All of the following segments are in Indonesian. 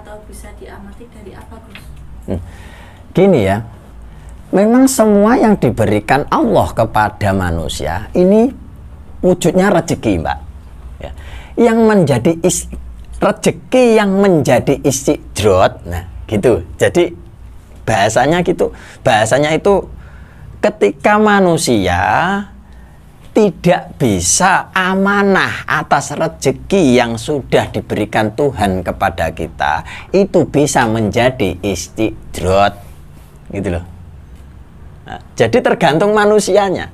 atau bisa diamati dari apa Gus? Hmm. Gini ya, memang semua yang diberikan Allah kepada manusia ini wujudnya rezeki mbak. Ya. Yang menjadi is, rezeki yang menjadi isi drot, nah gitu. Jadi bahasanya gitu, bahasanya itu ketika manusia tidak bisa amanah atas rezeki yang sudah diberikan Tuhan kepada kita itu bisa menjadi istidrot gitu loh nah, jadi tergantung manusianya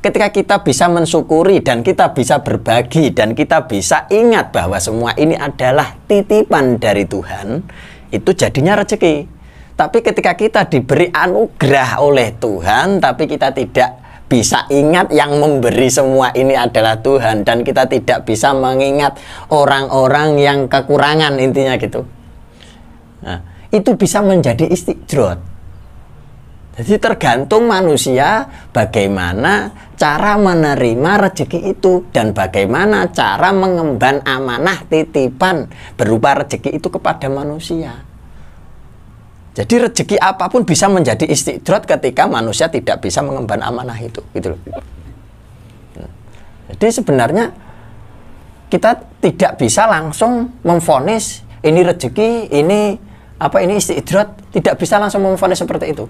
ketika kita bisa mensyukuri dan kita bisa berbagi dan kita bisa ingat bahwa semua ini adalah titipan dari Tuhan itu jadinya rezeki tapi ketika kita diberi anugerah oleh Tuhan tapi kita tidak bisa ingat yang memberi semua ini adalah Tuhan dan kita tidak bisa mengingat orang-orang yang kekurangan intinya gitu nah, itu bisa menjadi istiqrot jadi tergantung manusia bagaimana cara menerima rezeki itu dan bagaimana cara mengemban amanah titipan berupa rezeki itu kepada manusia jadi rezeki apapun bisa menjadi istidrat ketika manusia tidak bisa mengemban amanah itu, gitu loh. Jadi sebenarnya kita tidak bisa langsung memfonis ini rezeki, ini apa ini istidrat, tidak bisa langsung memfonis seperti itu.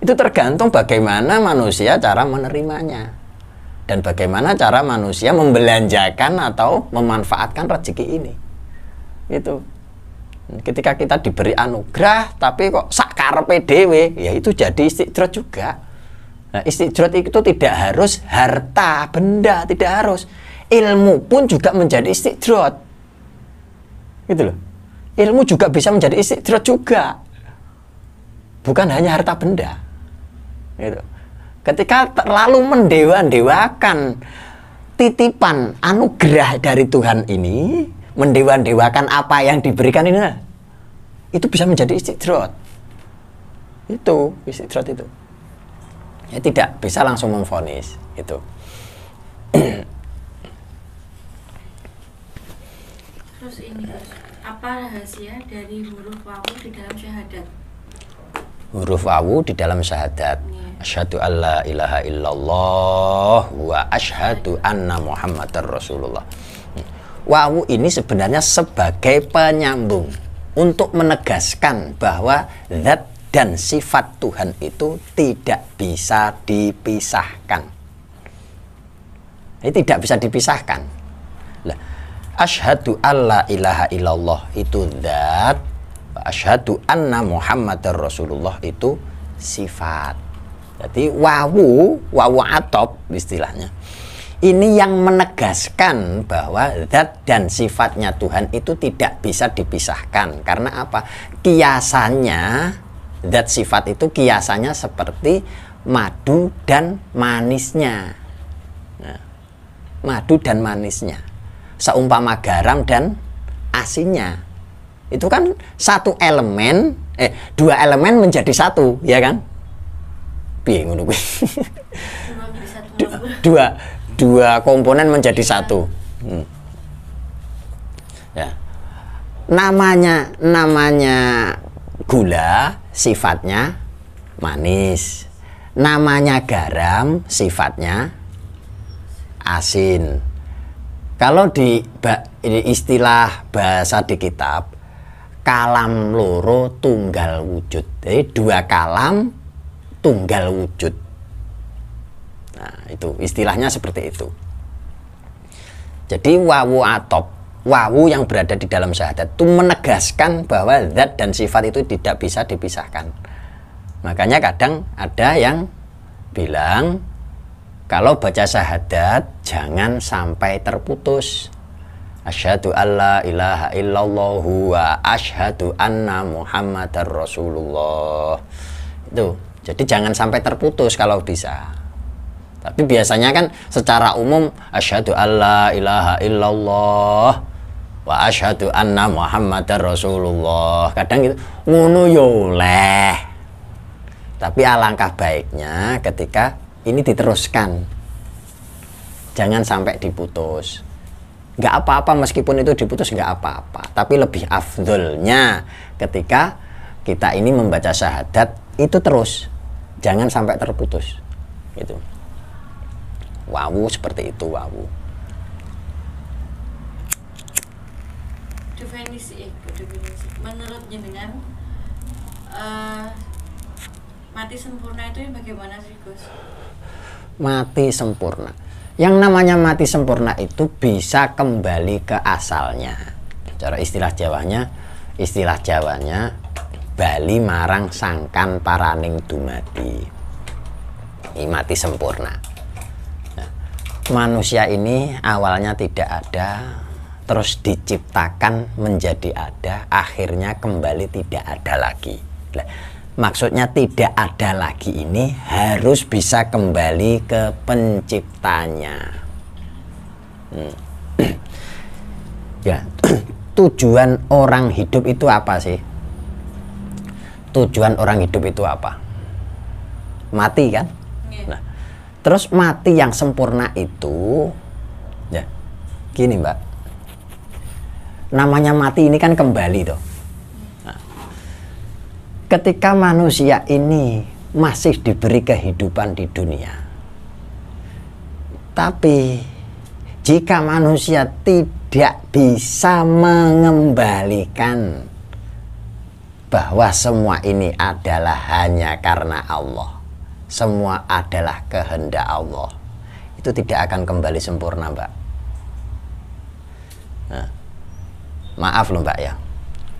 Itu tergantung bagaimana manusia cara menerimanya dan bagaimana cara manusia membelanjakan atau memanfaatkan rezeki ini. Itu ketika kita diberi anugerah tapi kok sakar PDW ya itu jadi istiqrot juga nah istiqrot itu tidak harus harta benda tidak harus ilmu pun juga menjadi istiqrot gitu loh ilmu juga bisa menjadi istiqrot juga bukan hanya harta benda gitu ketika terlalu mendewa-dewakan titipan anugerah dari Tuhan ini mendewan dewakan apa yang diberikan ini nah, itu bisa menjadi istidrot itu istidrot itu ya tidak bisa langsung memfonis itu terus ini apa rahasia dari huruf wawu di dalam syahadat huruf wawu di dalam syahadat yeah. asyhadu alla ilaha illallah wa asyhadu anna muhammadar rasulullah wawu ini sebenarnya sebagai penyambung untuk menegaskan bahwa zat dan sifat Tuhan itu tidak bisa dipisahkan. Ini tidak bisa dipisahkan. Lah, alla ilaha illallah itu zat, Ashadu anna muhammadar rasulullah itu sifat. Jadi wawu, wawu atop istilahnya ini yang menegaskan bahwa zat dan sifatnya Tuhan itu tidak bisa dipisahkan karena apa kiasannya zat sifat itu kiasannya seperti madu dan manisnya nah, madu dan manisnya seumpama garam dan asinnya itu kan satu elemen eh dua elemen menjadi satu ya kan bingung dua dua komponen menjadi iya. satu. Hmm. Ya. Namanya namanya gula, sifatnya manis. Namanya garam, sifatnya asin. Kalau di istilah bahasa di kitab, kalam loro tunggal wujud. Jadi dua kalam tunggal wujud itu istilahnya seperti itu jadi wawu atop wawu yang berada di dalam syahadat itu menegaskan bahwa zat dan sifat itu tidak bisa dipisahkan makanya kadang ada yang bilang kalau baca syahadat jangan sampai terputus Asyhadu alla ilaha illallah wa asyhadu anna muhammadar rasulullah. Itu. Jadi jangan sampai terputus kalau bisa. Tapi biasanya kan secara umum asyhadu alla ilaha illallah wa asyhadu anna muhammadar rasulullah. Kadang gitu ngono yo leh. Tapi alangkah baiknya ketika ini diteruskan. Jangan sampai diputus. Enggak apa-apa meskipun itu diputus enggak apa-apa. Tapi lebih afdolnya ketika kita ini membaca syahadat itu terus. Jangan sampai terputus. Gitu wawu seperti itu wawu definisi eh, definisi menurut jenengan uh, mati sempurna itu bagaimana sih Gus mati sempurna yang namanya mati sempurna itu bisa kembali ke asalnya cara istilah Jawanya istilah Jawanya Bali marang sangkan paraning dumadi ini mati sempurna manusia ini awalnya tidak ada terus diciptakan menjadi ada akhirnya kembali tidak ada lagi nah, maksudnya tidak ada lagi ini harus bisa kembali ke penciptanya hmm. ya tujuan orang hidup itu apa sih tujuan orang hidup itu apa mati kan nah Terus mati yang sempurna itu ya. Gini, Mbak. Namanya mati ini kan kembali tuh. Nah, ketika manusia ini masih diberi kehidupan di dunia. Tapi jika manusia tidak bisa mengembalikan bahwa semua ini adalah hanya karena Allah semua adalah kehendak Allah itu tidak akan kembali sempurna mbak nah, maaf loh mbak ya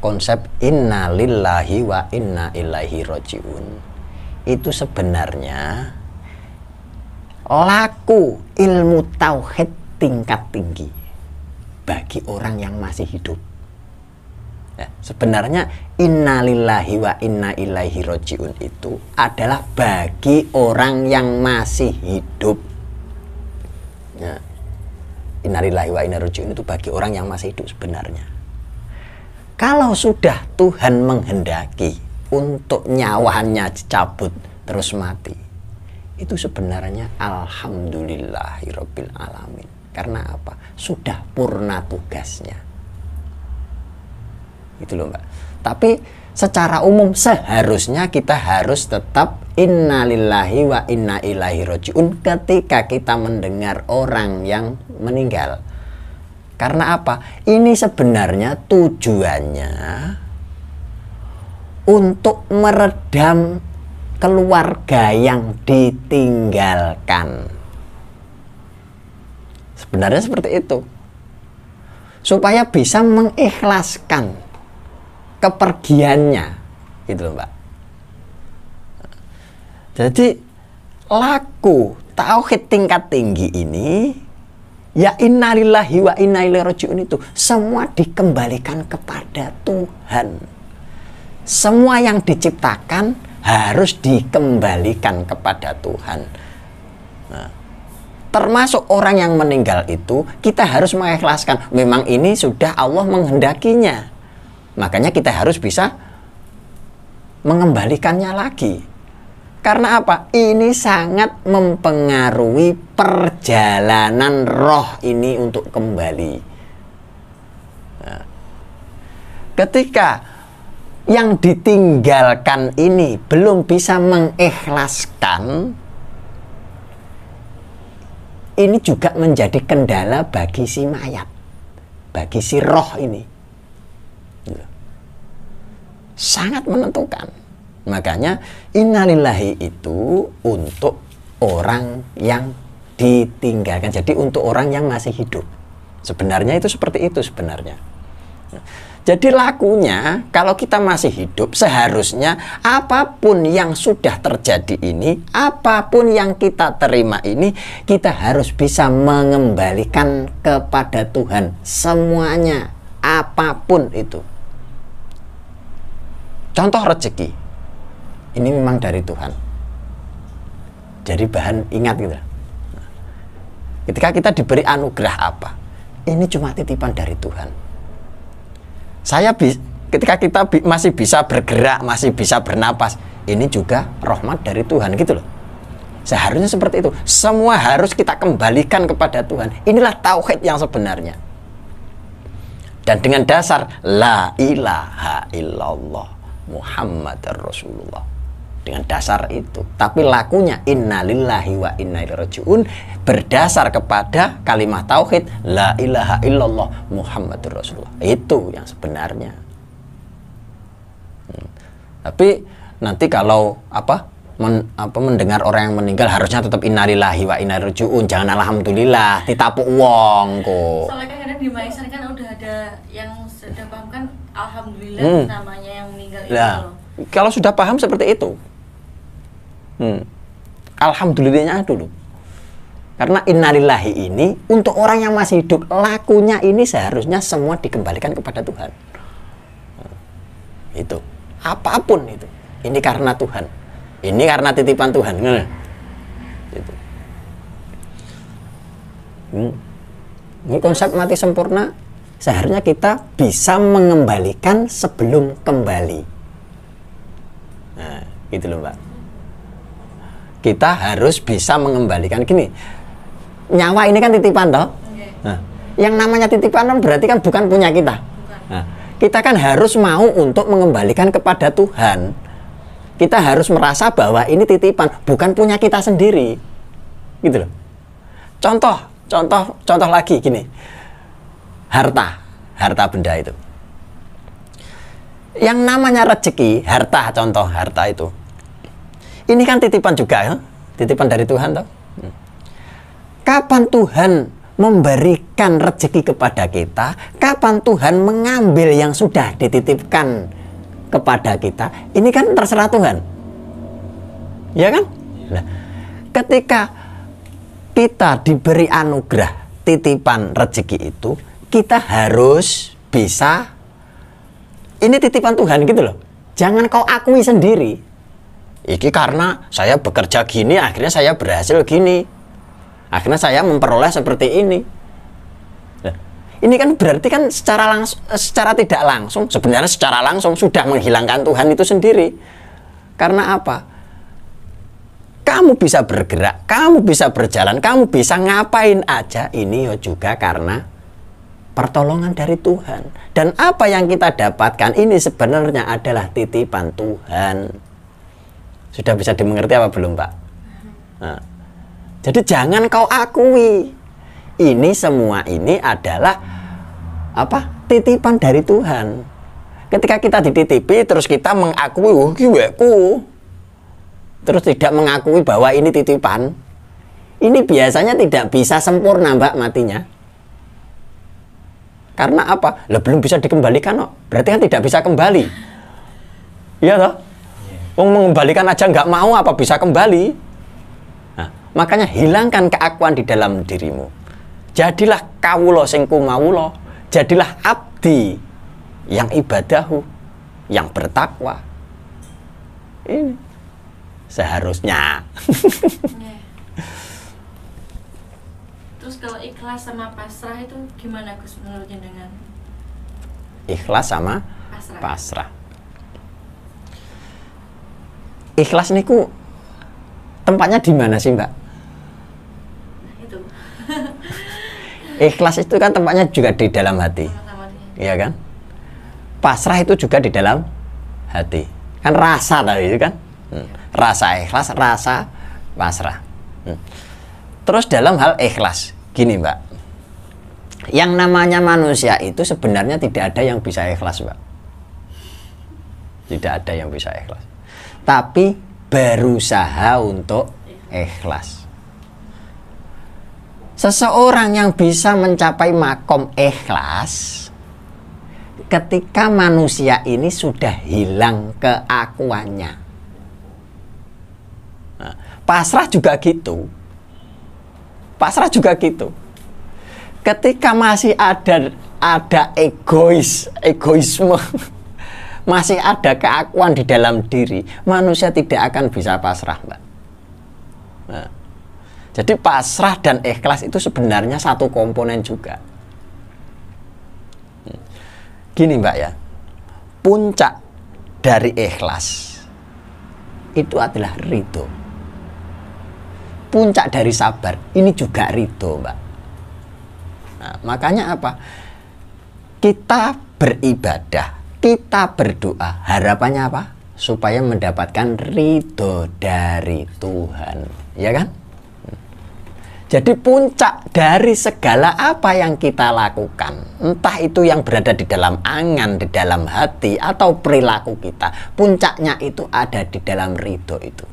konsep inna lillahi wa inna ilaihi rojiun itu sebenarnya laku ilmu tauhid tingkat tinggi bagi orang yang masih hidup Ya, sebenarnya innalillahi wa inna ilaihi rojiun itu adalah bagi orang yang masih hidup. Ya. Innalillahi wa inna rojiun itu bagi orang yang masih hidup sebenarnya. Kalau sudah Tuhan menghendaki untuk nyawanya dicabut terus mati, itu sebenarnya alhamdulillahirobbilalamin alamin. Karena apa? Sudah purna tugasnya gitu loh mbak tapi secara umum seharusnya kita harus tetap innalillahi wa inna ilahi rojiun ketika kita mendengar orang yang meninggal karena apa ini sebenarnya tujuannya untuk meredam keluarga yang ditinggalkan. Sebenarnya seperti itu. Supaya bisa mengikhlaskan kepergiannya gitu loh mbak jadi laku tauhid tingkat tinggi ini ya innalillahi wa inna ilaihi itu semua dikembalikan kepada Tuhan semua yang diciptakan harus dikembalikan kepada Tuhan nah, termasuk orang yang meninggal itu kita harus mengikhlaskan memang ini sudah Allah menghendakinya Makanya kita harus bisa mengembalikannya lagi. Karena apa? Ini sangat mempengaruhi perjalanan roh ini untuk kembali. Nah, ketika yang ditinggalkan ini belum bisa mengikhlaskan, ini juga menjadi kendala bagi si mayat, bagi si roh ini sangat menentukan. Makanya innalillahi itu untuk orang yang ditinggalkan. Jadi untuk orang yang masih hidup. Sebenarnya itu seperti itu sebenarnya. Jadi lakunya kalau kita masih hidup seharusnya apapun yang sudah terjadi ini, apapun yang kita terima ini, kita harus bisa mengembalikan kepada Tuhan semuanya, apapun itu. Contoh rezeki. Ini memang dari Tuhan. Jadi bahan ingat gitu. Ketika kita diberi anugerah apa? Ini cuma titipan dari Tuhan. Saya bis, ketika kita bi masih bisa bergerak, masih bisa bernapas, ini juga rahmat dari Tuhan gitu loh. Seharusnya seperti itu. Semua harus kita kembalikan kepada Tuhan. Inilah tauhid yang sebenarnya. Dan dengan dasar la ilaha illallah. Muhammad Rasulullah dengan dasar itu tapi lakunya innalillahi wa inna ilaihi rajiun berdasar kepada kalimat tauhid la ilaha illallah Muhammad Rasulullah itu yang sebenarnya hmm. tapi nanti kalau apa men, apa mendengar orang yang meninggal harusnya tetap innalillahi wa inna rajiun jangan alhamdulillah ditapuk wong kok di Maisan kan udah ada yang sudah paham kan alhamdulillah hmm. namanya yang meninggal itu nah, itu. Kalau sudah paham seperti itu. Hmm. Alhamdulillahnya dulu. Karena innalillahi ini untuk orang yang masih hidup lakunya ini seharusnya semua dikembalikan kepada Tuhan. Hmm. Itu. Apapun itu. Ini karena Tuhan. Ini karena titipan Tuhan. Gitu. Hmm. Itu. Hmm. Ini konsep mati sempurna seharusnya kita bisa mengembalikan sebelum kembali. Nah, gitu loh Mbak. Kita harus bisa mengembalikan gini. Nyawa ini kan titipan toh. Iya. Nah, yang namanya titipan kan berarti kan bukan punya kita. Nah, kita kan harus mau untuk mengembalikan kepada Tuhan. Kita harus merasa bahwa ini titipan bukan punya kita sendiri. Gitu loh. Contoh Contoh contoh lagi gini. Harta, harta benda itu. Yang namanya rezeki, harta contoh harta itu. Ini kan titipan juga ya, titipan dari Tuhan toh. Hmm. Kapan Tuhan memberikan rezeki kepada kita, kapan Tuhan mengambil yang sudah dititipkan kepada kita, ini kan terserah Tuhan. Ya kan? Nah, ketika kita diberi anugerah titipan rezeki itu, kita harus bisa ini titipan Tuhan gitu loh. Jangan kau akui sendiri. Iki karena saya bekerja gini, akhirnya saya berhasil gini. Akhirnya saya memperoleh seperti ini. ini kan berarti kan secara langsung, secara tidak langsung, sebenarnya secara langsung sudah menghilangkan Tuhan itu sendiri. Karena apa? kamu bisa bergerak, kamu bisa berjalan, kamu bisa ngapain aja ini yo juga karena pertolongan dari Tuhan. Dan apa yang kita dapatkan ini sebenarnya adalah titipan Tuhan. Sudah bisa dimengerti apa belum, Pak? Nah. Jadi jangan kau akui ini semua ini adalah apa? titipan dari Tuhan. Ketika kita dititipi terus kita mengakui, "Oh, kiweku." terus tidak mengakui bahwa ini titipan, ini biasanya tidak bisa sempurna mbak matinya. Karena apa? Lah belum bisa dikembalikan no. Berarti kan tidak bisa kembali. Iya toh? Wong mengembalikan aja nggak mau apa bisa kembali? Nah, makanya hilangkan keakuan di dalam dirimu. Jadilah kawulo singku mawulo. Jadilah abdi yang ibadahu, yang bertakwa. Ini seharusnya. Terus kalau ikhlas sama pasrah itu gimana Gus menurutnya dengan Ikhlas sama pasrah. pasrah. Ikhlas niku tempatnya di mana sih Mbak? Nah, itu. ikhlas itu kan tempatnya juga di dalam hati. Iya kan? Pasrah itu juga di dalam hati. Kan rasa tadi itu kan? Hmm. Rasa ikhlas, rasa pasrah. Hmm. Terus dalam hal ikhlas, gini Mbak. Yang namanya manusia itu sebenarnya tidak ada yang bisa ikhlas, Mbak. Tidak ada yang bisa ikhlas. Tapi berusaha untuk ikhlas. Seseorang yang bisa mencapai makom ikhlas ketika manusia ini sudah hilang keakuannya. Pasrah juga gitu. Pasrah juga gitu. Ketika masih ada ada egois, egoisme, masih ada keakuan di dalam diri, manusia tidak akan bisa pasrah, Mbak. Nah, jadi pasrah dan ikhlas itu sebenarnya satu komponen juga. Gini Mbak ya, puncak dari ikhlas itu adalah ridho puncak dari sabar ini juga ridho mbak nah, makanya apa kita beribadah kita berdoa harapannya apa supaya mendapatkan ridho dari Tuhan ya kan jadi puncak dari segala apa yang kita lakukan, entah itu yang berada di dalam angan, di dalam hati, atau perilaku kita, puncaknya itu ada di dalam ridho itu.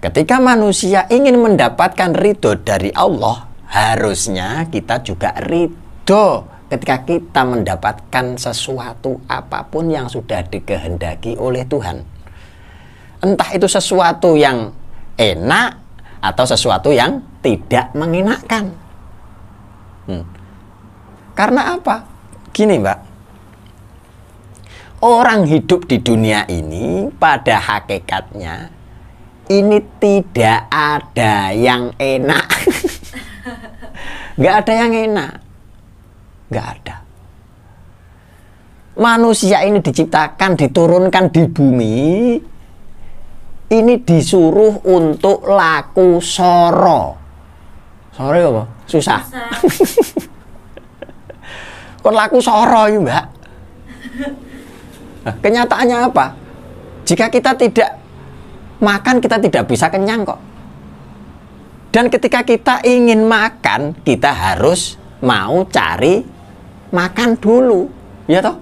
Ketika manusia ingin mendapatkan ridho dari Allah, harusnya kita juga ridho ketika kita mendapatkan sesuatu apapun yang sudah dikehendaki oleh Tuhan. Entah itu sesuatu yang enak atau sesuatu yang tidak mengenakan. Hmm. Karena apa? Gini mbak, orang hidup di dunia ini pada hakikatnya ini tidak ada yang enak nggak ada yang enak nggak ada manusia ini diciptakan diturunkan di bumi ini disuruh untuk laku soro sorry ya apa? susah, kok laku soro ya mbak nah, kenyataannya apa? jika kita tidak makan kita tidak bisa kenyang kok. Dan ketika kita ingin makan, kita harus mau cari makan dulu, ya toh?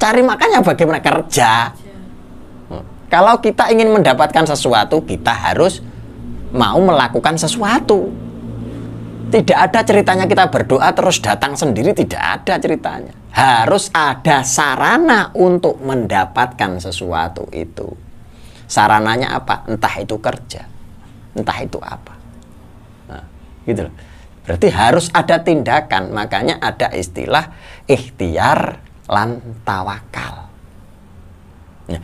Cari makannya bagaimana kerja? Hmm. Kalau kita ingin mendapatkan sesuatu, kita harus mau melakukan sesuatu. Tidak ada ceritanya kita berdoa terus datang sendiri, tidak ada ceritanya. Harus ada sarana untuk mendapatkan sesuatu itu sarananya apa entah itu kerja entah itu apa nah, gitu loh berarti harus ada tindakan makanya ada istilah ikhtiar lan tawakal nah,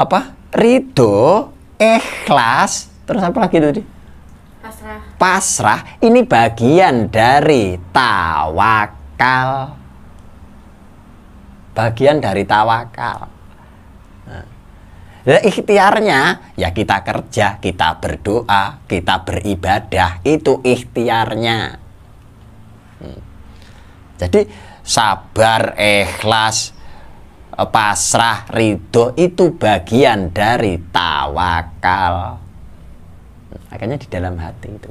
apa ridho ikhlas terus apa lagi tadi pasrah pasrah ini bagian dari tawakal bagian dari tawakal Ya, ikhtiarnya ya kita kerja, kita berdoa, kita beribadah, itu ikhtiarnya. Hmm. Jadi sabar, ikhlas, pasrah, ridho itu bagian dari tawakal. Makanya di dalam hati itu.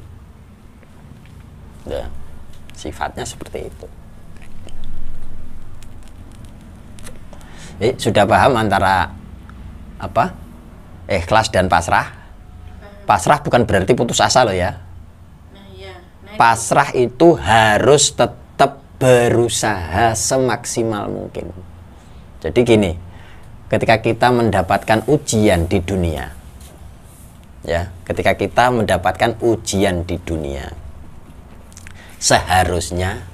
Nah, sifatnya seperti itu. Jadi, eh, sudah paham antara apa ikhlas eh, dan pasrah pasrah bukan berarti putus asa loh ya nah, iya. nah, pasrah itu harus tetap berusaha semaksimal mungkin jadi gini ketika kita mendapatkan ujian di dunia ya ketika kita mendapatkan ujian di dunia seharusnya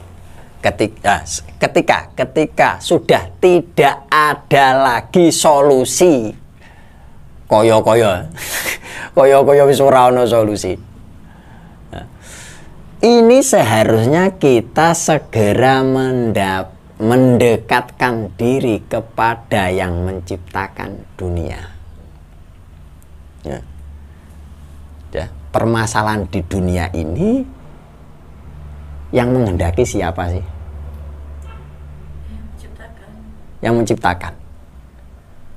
ketika ah, ketika ketika sudah tidak ada lagi solusi Koyo koyo, koyo koyo wis ora ana solusi. ini seharusnya kita segera mendap mendekatkan diri kepada yang menciptakan dunia. Ya. Ya, permasalahan di dunia ini yang menghendaki siapa sih? Yang menciptakan. Yang menciptakan.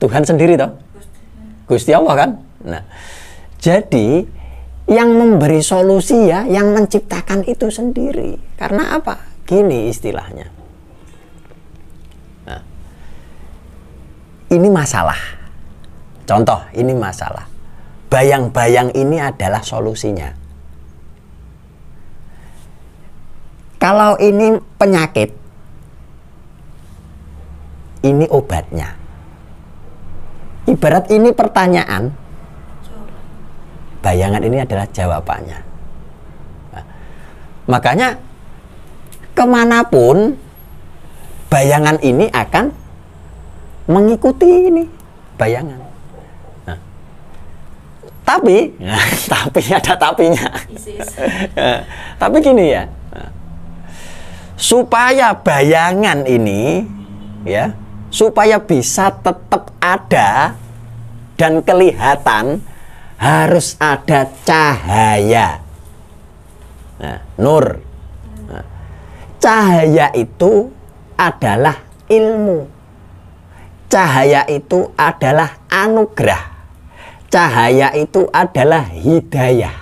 Tuhan sendiri toh? Gusti Allah kan. Nah, jadi yang memberi solusi ya, yang menciptakan itu sendiri. Karena apa? Gini istilahnya. Nah, ini masalah. Contoh, ini masalah. Bayang-bayang ini adalah solusinya. Kalau ini penyakit, ini obatnya. Ibarat ini pertanyaan, bayangan ini adalah jawabannya. Nah, makanya kemanapun bayangan ini akan mengikuti ini bayangan. Nah, tapi, nah, tapi ada tapinya. Nah, tapi gini ya, nah, supaya bayangan ini ya supaya bisa tetap ada dan kelihatan harus ada cahaya. Nah, nur. Nah, cahaya itu adalah ilmu. Cahaya itu adalah anugerah. Cahaya itu adalah hidayah.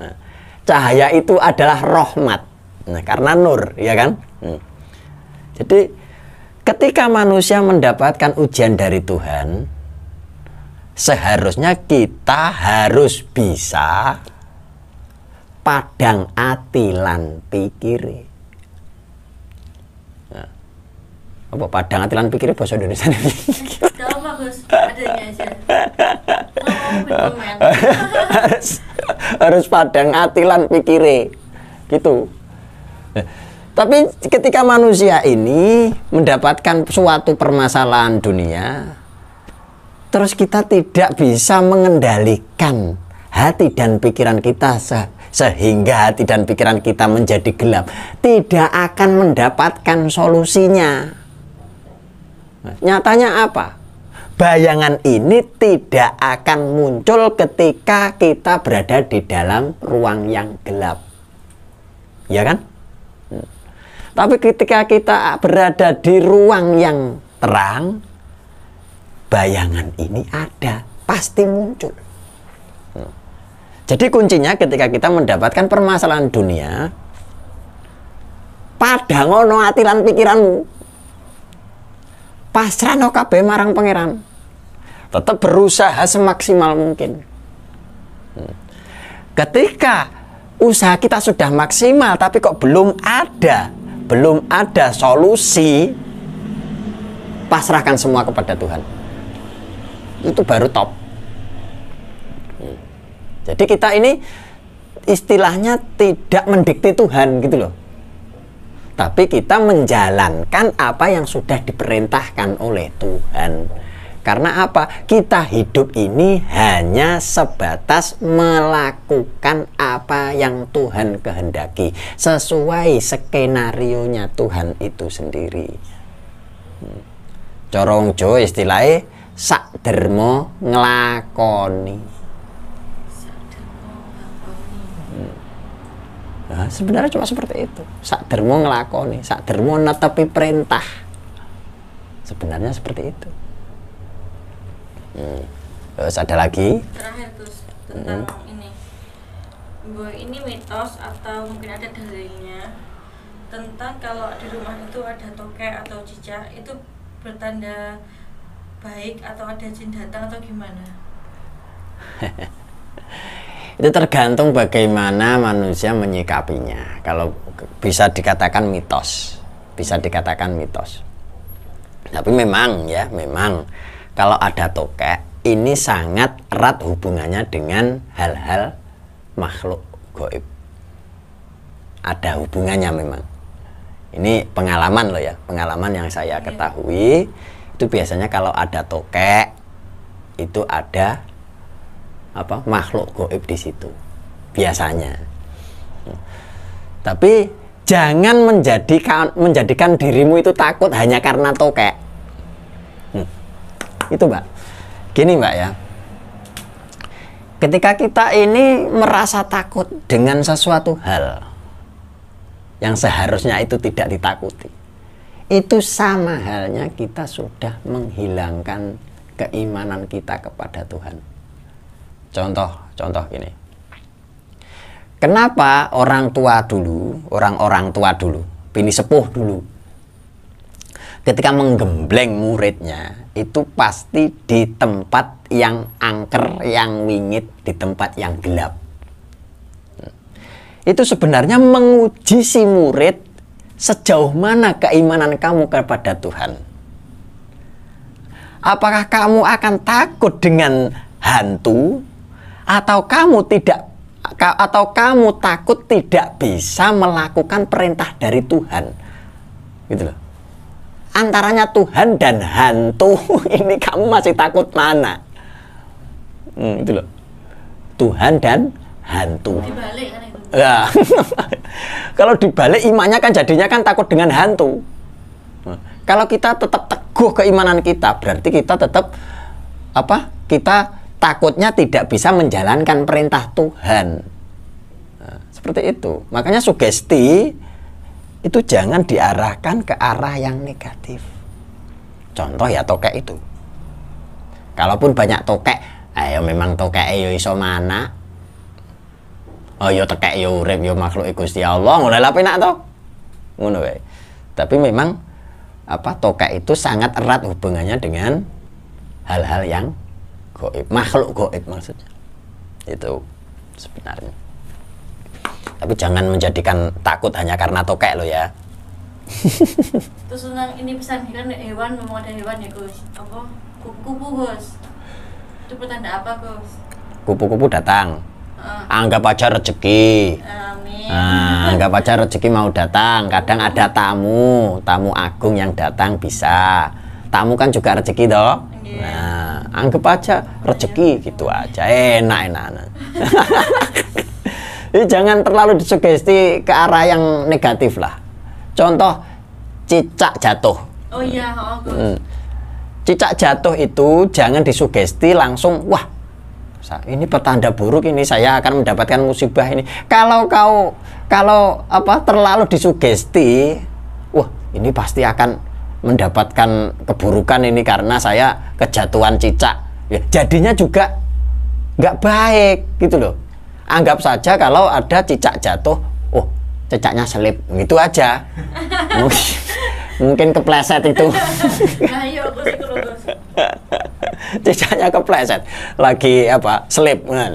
Nah, cahaya itu adalah rahmat. Nah, karena nur, ya kan? Hmm. Jadi ketika manusia mendapatkan ujian dari Tuhan, seharusnya kita harus bisa padang atilan pikiri. Nah, apa padang atilan pikiri bahasa Indonesia nih? Jauh bagus, harus, harus padang atilan pikiri. Gitu. Tapi ketika manusia ini mendapatkan suatu permasalahan dunia, terus kita tidak bisa mengendalikan hati dan pikiran kita se sehingga hati dan pikiran kita menjadi gelap, tidak akan mendapatkan solusinya. Nyatanya apa? Bayangan ini tidak akan muncul ketika kita berada di dalam ruang yang gelap. Ya kan? Tapi ketika kita berada di ruang yang terang, bayangan ini ada, pasti muncul. Hmm. Jadi kuncinya ketika kita mendapatkan permasalahan dunia, pada ngono atilan pikiranmu. Pasrah no kabeh marang pangeran. Tetap berusaha semaksimal mungkin. Hmm. Ketika usaha kita sudah maksimal tapi kok belum ada belum ada solusi, pasrahkan semua kepada Tuhan. Itu baru top. Jadi kita ini istilahnya tidak mendikti Tuhan gitu loh. Tapi kita menjalankan apa yang sudah diperintahkan oleh Tuhan. Karena apa? Kita hidup ini hanya sebatas melakukan apa yang Tuhan kehendaki sesuai skenario-nya Tuhan itu sendiri. Hmm. Corong jo istilahnya sak dermo ngelakoni. Nah, sebenarnya cuma seperti itu. Sak dermo ngelakoni, sak dermo netepi perintah. Sebenarnya seperti itu. Hmm. terus ada lagi terakhir terus tentang hmm. ini bu ini mitos atau mungkin ada dalilnya tentang kalau di rumah itu ada tokek atau cicak itu bertanda baik atau ada jin datang atau gimana itu tergantung bagaimana manusia menyikapinya kalau bisa dikatakan mitos bisa dikatakan mitos tapi memang ya memang kalau ada tokek ini sangat erat hubungannya dengan hal-hal makhluk goib. Ada hubungannya memang. Ini pengalaman loh ya, pengalaman yang saya iya. ketahui itu biasanya kalau ada tokek itu ada apa makhluk goib di situ biasanya. Tapi jangan menjadikan menjadikan dirimu itu takut hanya karena tokek itu mbak gini mbak ya ketika kita ini merasa takut dengan sesuatu hal yang seharusnya itu tidak ditakuti itu sama halnya kita sudah menghilangkan keimanan kita kepada Tuhan contoh contoh gini kenapa orang tua dulu orang-orang tua dulu bini sepuh dulu ketika menggembleng muridnya itu pasti di tempat yang angker, yang wingit, di tempat yang gelap. Itu sebenarnya menguji si murid sejauh mana keimanan kamu kepada Tuhan. Apakah kamu akan takut dengan hantu atau kamu tidak atau kamu takut tidak bisa melakukan perintah dari Tuhan? Gitu loh antaranya Tuhan dan hantu ini kamu masih takut mana hmm, itu loh Tuhan dan hantu dibalik kan itu ya. kalau dibalik imannya kan jadinya kan takut dengan hantu nah, kalau kita tetap teguh keimanan kita berarti kita tetap apa kita takutnya tidak bisa menjalankan perintah Tuhan nah, seperti itu makanya sugesti itu jangan diarahkan ke arah yang negatif. Contoh ya tokek itu. Kalaupun banyak tokek, ayo ah, ya memang tokek yo ya iso mana? Oh yo ya tokek yo urip yo makhluk Gusti Allah mulai lha penak to. Ngono Tapi memang apa tokek itu sangat erat hubungannya dengan hal-hal yang goib, makhluk goib maksudnya. Itu sebenarnya. Tapi jangan menjadikan takut hanya karena tokek lo ya. Terus ini pesan kan hewan mau ada hewan ya Gus. Apa? Kupu-kupu Gus. Itu pertanda apa Gus? Kupu-kupu datang. Uh. Anggap aja rezeki. Amin. uh, anggap aja rezeki mau datang. Kadang ada tamu, tamu agung yang datang bisa. Tamu kan juga rezeki toh. Yeah. Nah, anggap aja iya. rezeki gitu aja. Enak enak. enak. Jadi jangan terlalu disugesti ke arah yang negatif lah. Contoh cicak jatuh. Oh iya, oh, hmm. Cicak jatuh itu jangan disugesti langsung wah ini pertanda buruk ini saya akan mendapatkan musibah ini. Kalau kau kalau apa terlalu disugesti, wah ini pasti akan mendapatkan keburukan ini karena saya kejatuhan cicak. Ya, jadinya juga nggak baik gitu loh anggap saja kalau ada cicak jatuh oh cicaknya selip gitu aja mungkin, kepleset itu nah, iya, cicaknya kepleset lagi apa selip nah,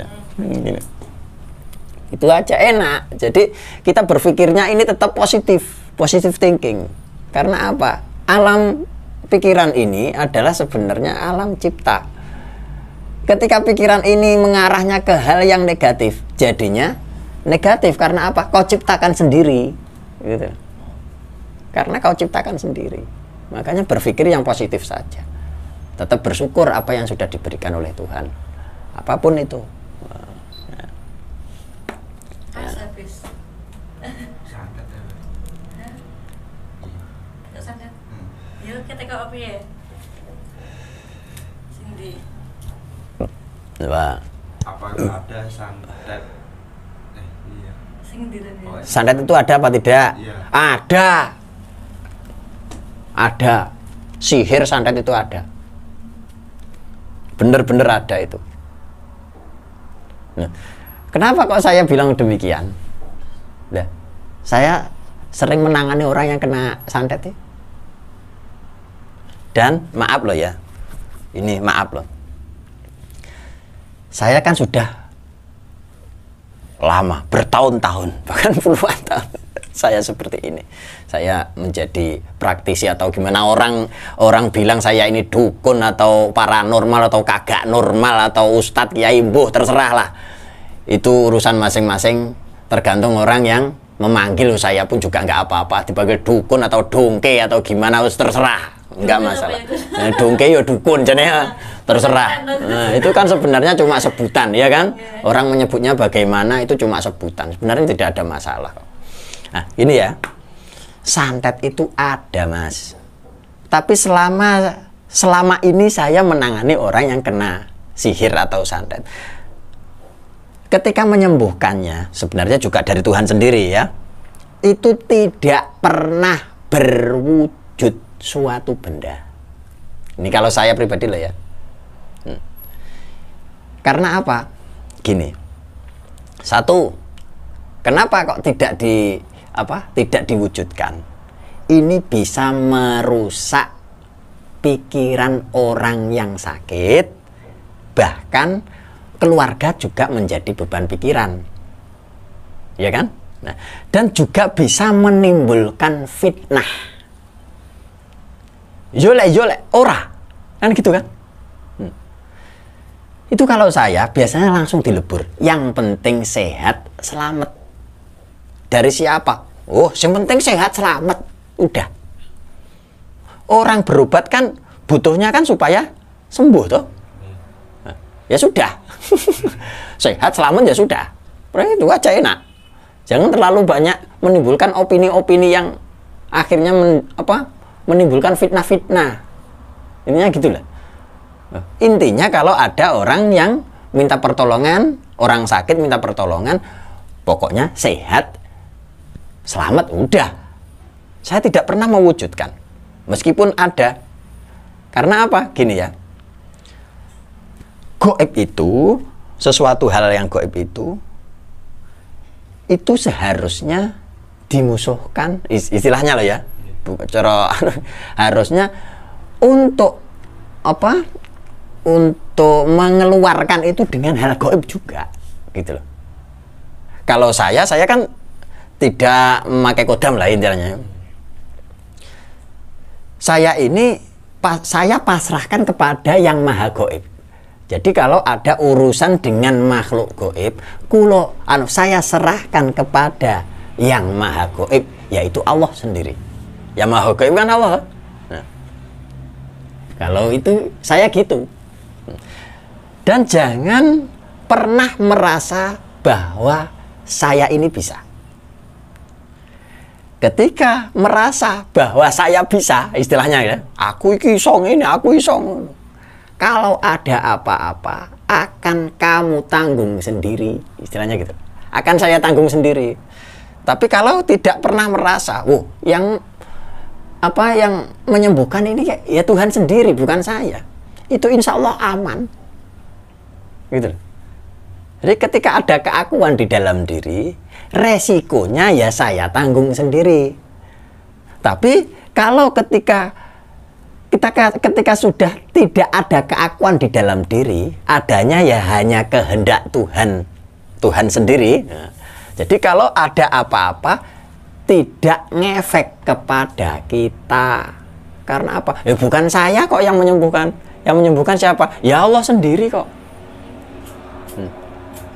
itu aja enak jadi kita berpikirnya ini tetap positif positive thinking karena apa alam pikiran ini adalah sebenarnya alam cipta Ketika pikiran ini mengarahnya ke hal yang negatif, jadinya negatif karena apa? Kau ciptakan sendiri, gitu. Karena kau ciptakan sendiri. Makanya berpikir yang positif saja. Tetap bersyukur apa yang sudah diberikan oleh Tuhan. Apapun itu. Ya. Apa hmm. ada santet? Eh, iya. ya. oh, iya. Santet itu ada apa tidak? Iya. Ada. Ada. Sihir santet itu ada. Bener-bener ada itu. Nah, kenapa kok saya bilang demikian? Nah, saya sering menangani orang yang kena santet ya. Dan maaf loh ya, ini maaf loh saya kan sudah lama bertahun-tahun bahkan puluhan tahun saya seperti ini saya menjadi praktisi atau gimana orang orang bilang saya ini dukun atau paranormal atau kagak normal atau ustadz kiai mbuh terserah lah itu urusan masing-masing tergantung orang yang memanggil saya pun juga nggak apa-apa dipanggil dukun atau dongke atau gimana terserah enggak masalah ya? nah, dongke ya dukun jadinya terserah nah, itu kan sebenarnya cuma sebutan ya kan orang menyebutnya bagaimana itu cuma sebutan sebenarnya tidak ada masalah nah ini ya santet itu ada mas tapi selama selama ini saya menangani orang yang kena sihir atau santet ketika menyembuhkannya sebenarnya juga dari Tuhan sendiri ya itu tidak pernah berwujud suatu benda. Ini kalau saya pribadi lah ya. Hmm. Karena apa? Gini. Satu, kenapa kok tidak di apa? Tidak diwujudkan? Ini bisa merusak pikiran orang yang sakit, bahkan keluarga juga menjadi beban pikiran. Ya kan? Nah, dan juga bisa menimbulkan fitnah yolek yolek ora kan gitu kan hmm. itu kalau saya biasanya langsung dilebur yang penting sehat selamat dari siapa oh yang penting sehat selamat udah orang berobat kan butuhnya kan supaya sembuh tuh nah, ya sudah sehat selamat ya sudah itu aja enak jangan terlalu banyak menimbulkan opini-opini yang akhirnya men, apa menimbulkan fitnah-fitnah. Intinya gitulah. Intinya kalau ada orang yang minta pertolongan, orang sakit minta pertolongan, pokoknya sehat, selamat, udah. Saya tidak pernah mewujudkan. Meskipun ada. Karena apa? Gini ya. Goib itu, sesuatu hal yang goib itu, itu seharusnya dimusuhkan, istilahnya loh ya, bukan cara harusnya untuk apa untuk mengeluarkan itu dengan hal goib juga gitu loh kalau saya saya kan tidak memakai kodam lah intinya saya ini pas, saya pasrahkan kepada yang maha goib jadi kalau ada urusan dengan makhluk goib, kulo anu saya serahkan kepada yang maha goib, yaitu Allah sendiri maha gaib kan Allah kalau itu saya gitu dan jangan pernah merasa bahwa saya ini bisa ketika merasa bahwa saya bisa istilahnya ya aku isong ini aku isong kalau ada apa-apa akan kamu tanggung sendiri istilahnya gitu akan saya tanggung sendiri tapi kalau tidak pernah merasa wow yang apa yang menyembuhkan ini ya, ya Tuhan sendiri bukan saya itu insya Allah aman gitu jadi ketika ada keakuan di dalam diri, resikonya ya saya tanggung sendiri. Tapi kalau ketika kita ketika sudah tidak ada keakuan di dalam diri, adanya ya hanya kehendak Tuhan, Tuhan sendiri. Nah, jadi kalau ada apa-apa, tidak ngefek kepada kita. Karena apa? Ya bukan saya kok yang menyembuhkan. Yang menyembuhkan siapa? Ya Allah sendiri kok. Hmm.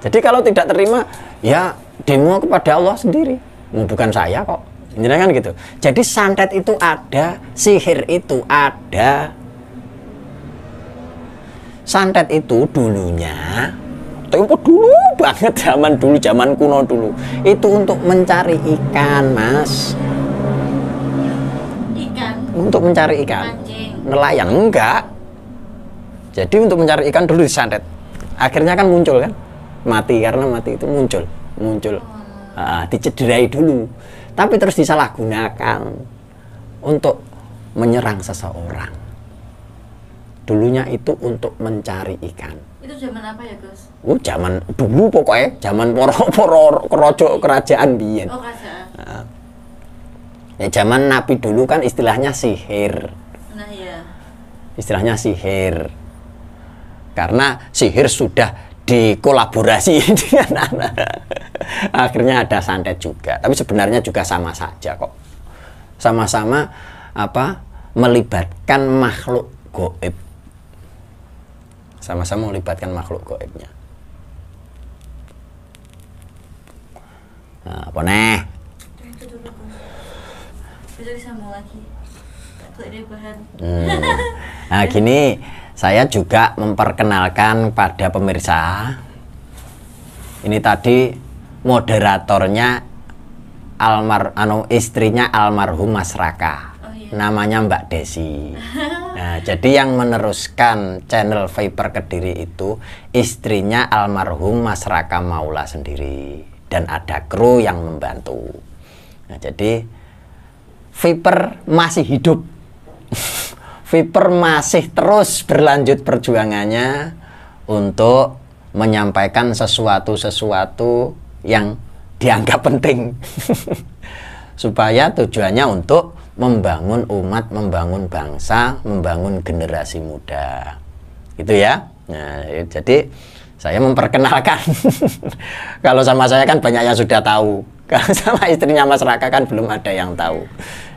Jadi kalau tidak terima, ya demo kepada Allah sendiri. Bukan saya kok. Ini kan gitu. Jadi santet itu ada, sihir itu ada. Santet itu dulunya tempo dulu banget zaman dulu zaman kuno dulu itu untuk mencari ikan mas ikan untuk mencari ikan Anjing. nelayan enggak jadi untuk mencari ikan dulu disandet akhirnya kan muncul kan mati karena mati itu muncul muncul oh. uh, dicederai dulu tapi terus disalahgunakan untuk menyerang seseorang dulunya itu untuk mencari ikan itu zaman apa ya Gus? Oh zaman dulu pokoknya zaman poro poro kerajaan biyen oh kerajaan nah. ya zaman nabi dulu kan istilahnya sihir nah ya istilahnya sihir karena sihir sudah dikolaborasi dengan anak akhirnya ada santet juga tapi sebenarnya juga sama saja kok sama-sama apa melibatkan makhluk goib sama-sama melibatkan makhluk goibnya nah, apa nih hmm. nah gini saya juga memperkenalkan pada pemirsa ini tadi moderatornya almar anu istrinya almarhum Mas Raka namanya Mbak Desi. Nah, jadi yang meneruskan channel Viper Kediri itu istrinya almarhum Mas Raka Maula sendiri dan ada kru yang membantu. Nah, jadi Viper masih hidup. Viper masih terus berlanjut perjuangannya untuk menyampaikan sesuatu-sesuatu yang dianggap penting. Supaya tujuannya untuk membangun umat, membangun bangsa, membangun generasi muda. Gitu ya. Nah, ya, jadi saya memperkenalkan. Kalau sama saya kan banyak yang sudah tahu. Kalau sama istrinya Mas Raka kan belum ada yang tahu.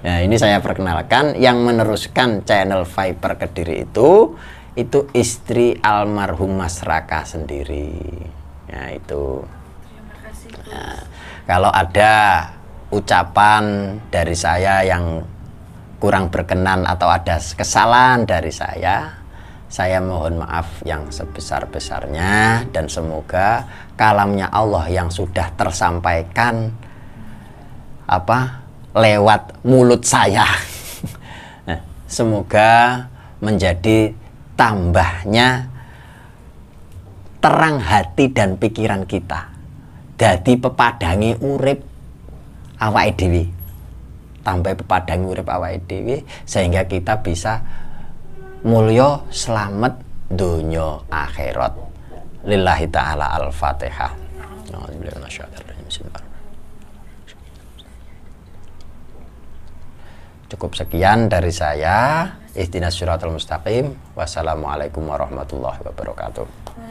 Nah, ini saya perkenalkan yang meneruskan channel Viper Kediri itu itu istri almarhum Mas Raka sendiri. Nah, itu. Nah, kalau ada ucapan dari saya yang kurang berkenan atau ada kesalahan dari saya, saya mohon maaf yang sebesar-besarnya dan semoga kalamnya Allah yang sudah tersampaikan apa lewat mulut saya. semoga menjadi tambahnya terang hati dan pikiran kita. Jadi pepadangi urip awake edwi Tambah pepadang urip awake edwi sehingga kita bisa mulio selamat dunia akhirat. Lillahi taala al-Fatihah. Cukup sekian dari saya. Ihdinas suratul mustaqim. Wassalamualaikum warahmatullahi wabarakatuh.